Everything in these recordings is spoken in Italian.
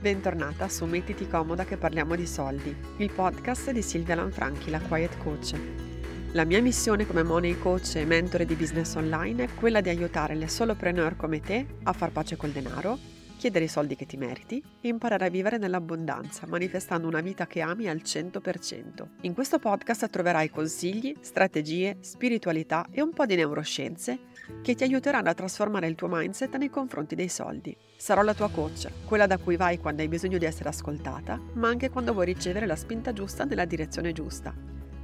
Bentornata su Mettiti comoda che parliamo di soldi, il podcast di Silvia Lanfranchi, la Quiet Coach. La mia missione come money coach e mentore di business online è quella di aiutare le solopreneur come te a far pace col denaro, chiedere i soldi che ti meriti e imparare a vivere nell'abbondanza, manifestando una vita che ami al 100%. In questo podcast troverai consigli, strategie, spiritualità e un po' di neuroscienze che ti aiuteranno a trasformare il tuo mindset nei confronti dei soldi. Sarò la tua coach, quella da cui vai quando hai bisogno di essere ascoltata, ma anche quando vuoi ricevere la spinta giusta nella direzione giusta.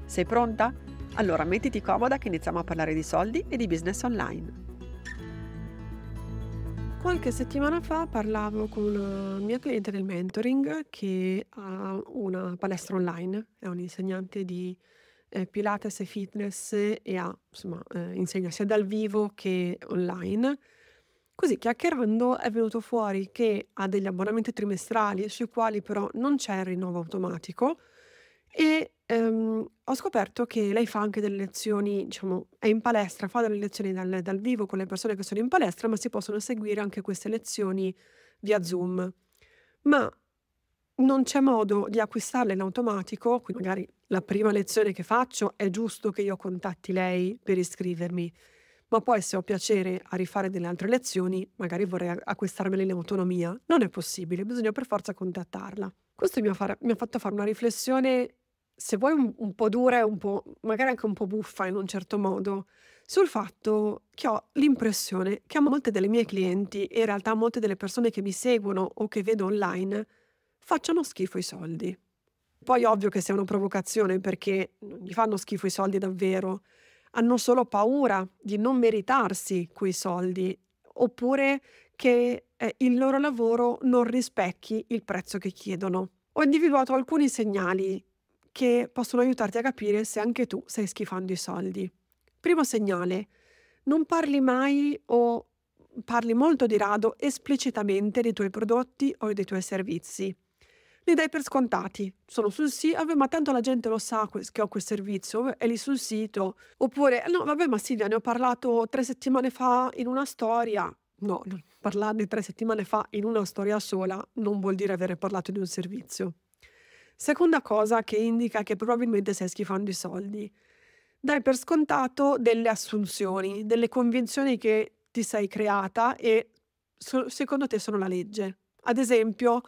Sei pronta? Allora mettiti comoda che iniziamo a parlare di soldi e di business online. Qualche settimana fa parlavo con una mia cliente del mentoring che ha una palestra online, è un insegnante di eh, Pilates e fitness e a, insomma, eh, insegna sia dal vivo che online. Così chiacchierando è venuto fuori che ha degli abbonamenti trimestrali sui quali però non c'è il rinnovo automatico e ehm, ho scoperto che lei fa anche delle lezioni, diciamo, è in palestra, fa delle lezioni dal, dal vivo con le persone che sono in palestra, ma si possono seguire anche queste lezioni via Zoom. Ma non c'è modo di acquistarle in automatico, quindi magari la prima lezione che faccio è giusto che io contatti lei per iscrivermi, ma poi se ho piacere a rifare delle altre lezioni, magari vorrei acquistarmele in autonomia. Non è possibile, bisogna per forza contattarla. Questo mi ha, far, mi ha fatto fare una riflessione, se vuoi un, un po' dura e un po', magari anche un po' buffa in un certo modo, sul fatto che ho l'impressione che a molte delle mie clienti e in realtà a molte delle persone che mi seguono o che vedo online facciano schifo i soldi. Poi ovvio che sia una provocazione perché non gli fanno schifo i soldi davvero, hanno solo paura di non meritarsi quei soldi oppure che eh, il loro lavoro non rispecchi il prezzo che chiedono. Ho individuato alcuni segnali che possono aiutarti a capire se anche tu stai schifando i soldi. Primo segnale, non parli mai o parli molto di rado esplicitamente dei tuoi prodotti o dei tuoi servizi li dai per scontati. Sono sul sito, vabbè, ma tanto la gente lo sa che ho quel servizio, è lì sul sito. Oppure, no, vabbè, ma Silvia, ne ho parlato tre settimane fa in una storia. No, parlarne tre settimane fa in una storia sola non vuol dire avere parlato di un servizio. Seconda cosa che indica che probabilmente stai schifando i soldi. Dai per scontato delle assunzioni, delle convinzioni che ti sei creata e so secondo te sono la legge. Ad esempio,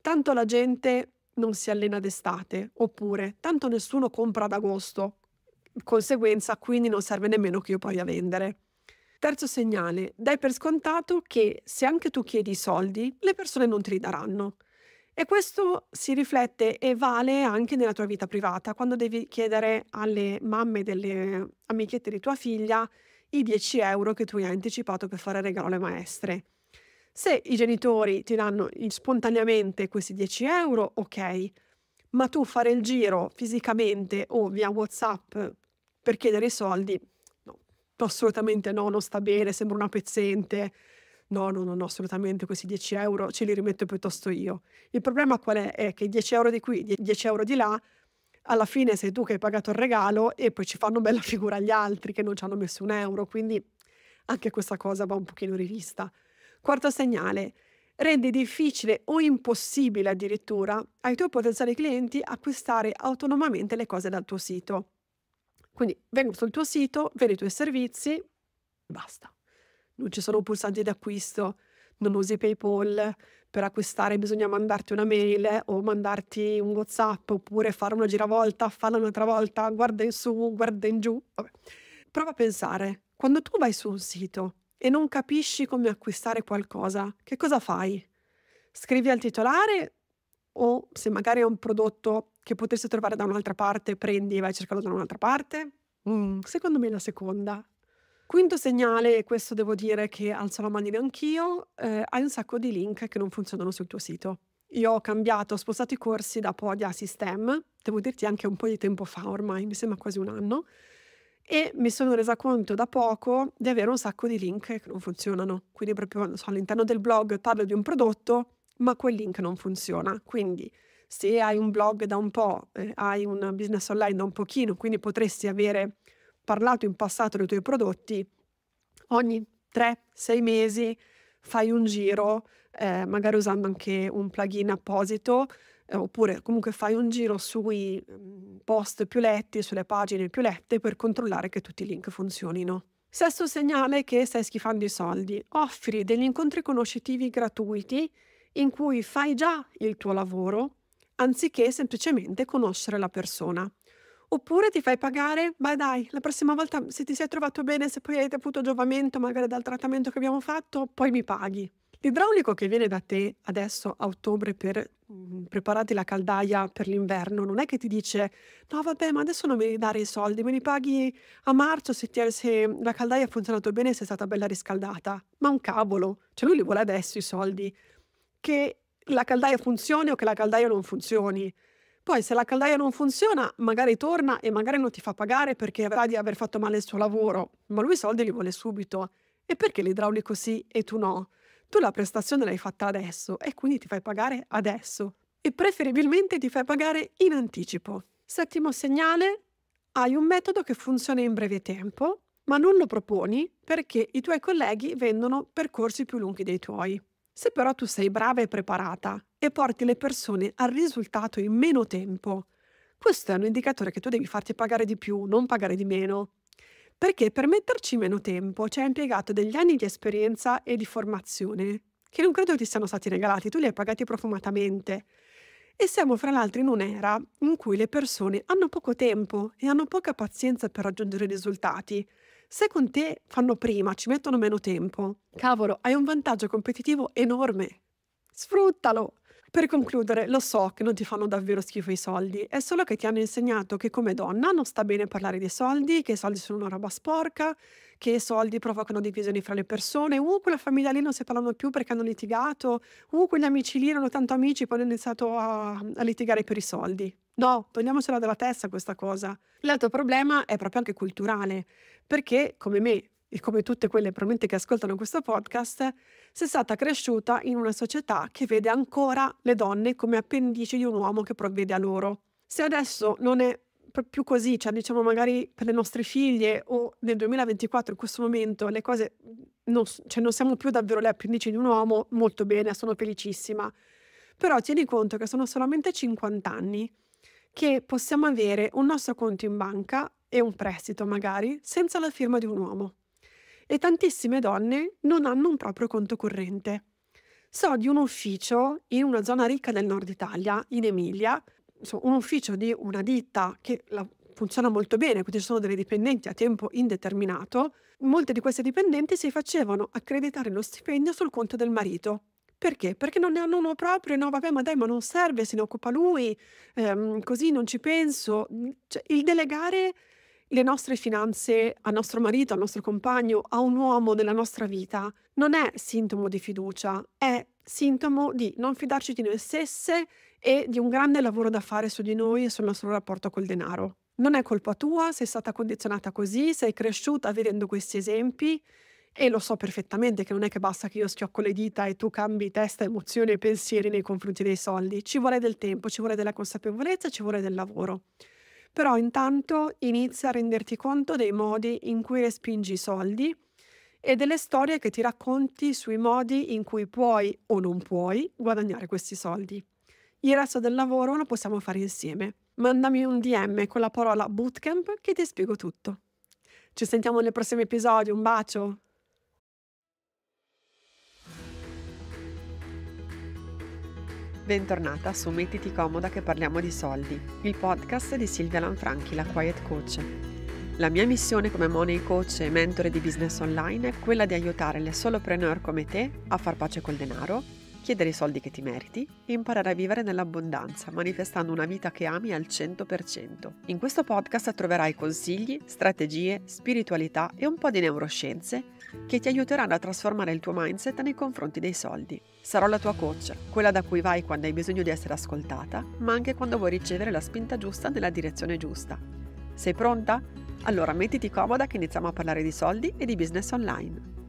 tanto la gente non si allena d'estate, oppure tanto nessuno compra ad agosto, conseguenza quindi non serve nemmeno che io provi a vendere. Terzo segnale, dai per scontato che se anche tu chiedi i soldi, le persone non te li daranno. E questo si riflette e vale anche nella tua vita privata, quando devi chiedere alle mamme delle amichette di tua figlia i 10 euro che tu hai anticipato per fare regalo alle maestre. Se i genitori ti danno spontaneamente questi 10 euro, ok, ma tu fare il giro fisicamente o via WhatsApp per chiedere i soldi, no, assolutamente no, non sta bene, sembra una pezzente. No, no, no, no, assolutamente questi 10 euro ce li rimetto piuttosto io. Il problema qual è? È che 10 euro di qui, 10 euro di là, alla fine sei tu che hai pagato il regalo e poi ci fanno bella figura gli altri che non ci hanno messo un euro, quindi anche questa cosa va un pochino rivista. Quarto segnale, rende difficile o impossibile addirittura ai tuoi potenziali clienti acquistare autonomamente le cose dal tuo sito. Quindi vengono sul tuo sito, vedi i tuoi servizi, basta. Non ci sono pulsanti d'acquisto, non usi PayPal, per acquistare bisogna mandarti una mail o mandarti un WhatsApp oppure fare una giravolta, farla un'altra volta, guarda in su, guarda in giù. Vabbè. Prova a pensare, quando tu vai su un sito e non capisci come acquistare qualcosa, che cosa fai? Scrivi al titolare o se magari è un prodotto che potresti trovare da un'altra parte, prendi e vai a cercarlo da un'altra parte? Mm, secondo me è la seconda. Quinto segnale, e questo devo dire che alzo la manina anch'io, eh, hai un sacco di link che non funzionano sul tuo sito. Io ho cambiato, ho spostato i corsi da Podia a System, devo dirti anche un po' di tempo fa ormai, mi sembra quasi un anno, e mi sono resa conto da poco di avere un sacco di link che non funzionano. Quindi proprio so, all'interno del blog parlo di un prodotto, ma quel link non funziona. Quindi se hai un blog da un po', eh, hai un business online da un pochino, quindi potresti avere parlato in passato dei tuoi prodotti, ogni 3-6 mesi fai un giro, eh, magari usando anche un plugin apposito, eh, oppure comunque fai un giro sui mm, post più letti, sulle pagine più lette per controllare che tutti i link funzionino. Sesto segnale che stai schifando i soldi. Offri degli incontri conoscitivi gratuiti in cui fai già il tuo lavoro anziché semplicemente conoscere la persona. Oppure ti fai pagare, ma dai, la prossima volta se ti sei trovato bene, se poi hai avuto giovamento magari dal trattamento che abbiamo fatto, poi mi paghi. L'idraulico che viene da te adesso a ottobre per preparati la caldaia per l'inverno, non è che ti dice no vabbè ma adesso non mi devi dare i soldi, me li paghi a marzo se, ti, se la caldaia ha funzionato bene e se è stata bella riscaldata. Ma un cavolo, cioè lui li vuole adesso i soldi. Che la caldaia funzioni o che la caldaia non funzioni. Poi se la caldaia non funziona, magari torna e magari non ti fa pagare perché avrà di aver fatto male il suo lavoro, ma lui i soldi li vuole subito. E perché l'idraulico sì e tu no? tu la prestazione l'hai fatta adesso e quindi ti fai pagare adesso e preferibilmente ti fai pagare in anticipo. Settimo segnale, hai un metodo che funziona in breve tempo, ma non lo proponi perché i tuoi colleghi vendono percorsi più lunghi dei tuoi. Se però tu sei brava e preparata e porti le persone al risultato in meno tempo, questo è un indicatore che tu devi farti pagare di più, non pagare di meno. Perché per metterci meno tempo ci hai impiegato degli anni di esperienza e di formazione, che non credo ti siano stati regalati, tu li hai pagati profumatamente. E siamo fra l'altro in un'era in cui le persone hanno poco tempo e hanno poca pazienza per raggiungere i risultati. Se con te fanno prima, ci mettono meno tempo, cavolo, hai un vantaggio competitivo enorme. Sfruttalo! Per concludere, lo so che non ti fanno davvero schifo i soldi, è solo che ti hanno insegnato che come donna non sta bene parlare di soldi, che i soldi sono una roba sporca, che i soldi provocano divisioni fra le persone, uh, quella famiglia lì non si parlano più perché hanno litigato, uh, quegli amici lì erano tanto amici, poi hanno iniziato a, a litigare per i soldi. No, togliamocela dalla testa questa cosa. L'altro problema è proprio anche culturale, perché come me e come tutte quelle probabilmente che ascoltano questo podcast, sei stata cresciuta in una società che vede ancora le donne come appendici di un uomo che provvede a loro. Se adesso non è più così, cioè diciamo magari per le nostre figlie o nel 2024 in questo momento le cose non, cioè non siamo più davvero le appendici di un uomo, molto bene, sono felicissima. Però tieni conto che sono solamente 50 anni che possiamo avere un nostro conto in banca e un prestito magari senza la firma di un uomo e tantissime donne non hanno un proprio conto corrente. So di un ufficio in una zona ricca del nord Italia, in Emilia, un ufficio di una ditta che funziona molto bene, quindi ci sono delle dipendenti a tempo indeterminato, molte di queste dipendenti si facevano accreditare lo stipendio sul conto del marito. Perché? Perché non ne hanno uno proprio, no vabbè ma dai ma non serve, se ne occupa lui, ehm, così non ci penso. Cioè, il delegare le nostre finanze a nostro marito, al nostro compagno, a un uomo della nostra vita, non è sintomo di fiducia, è sintomo di non fidarci di noi stesse e di un grande lavoro da fare su di noi e sul nostro rapporto col denaro. Non è colpa tua, sei stata condizionata così, sei cresciuta vedendo questi esempi e lo so perfettamente che non è che basta che io schiocco le dita e tu cambi testa, emozioni e pensieri nei confronti dei soldi, ci vuole del tempo, ci vuole della consapevolezza, ci vuole del lavoro però intanto inizia a renderti conto dei modi in cui respingi i soldi e delle storie che ti racconti sui modi in cui puoi o non puoi guadagnare questi soldi. Il resto del lavoro lo possiamo fare insieme. Mandami un DM con la parola bootcamp che ti spiego tutto. Ci sentiamo nel prossimo episodio, un bacio! Bentornata su Mettiti comoda che parliamo di soldi, il podcast di Silvia Lanfranchi, la Quiet Coach. La mia missione come money coach e mentore di business online è quella di aiutare le solopreneur come te a far pace col denaro, chiedere i soldi che ti meriti e imparare a vivere nell'abbondanza, manifestando una vita che ami al 100%. In questo podcast troverai consigli, strategie, spiritualità e un po' di neuroscienze che ti aiuteranno a trasformare il tuo mindset nei confronti dei soldi. Sarò la tua coach, quella da cui vai quando hai bisogno di essere ascoltata, ma anche quando vuoi ricevere la spinta giusta nella direzione giusta. Sei pronta? Allora mettiti comoda che iniziamo a parlare di soldi e di business online.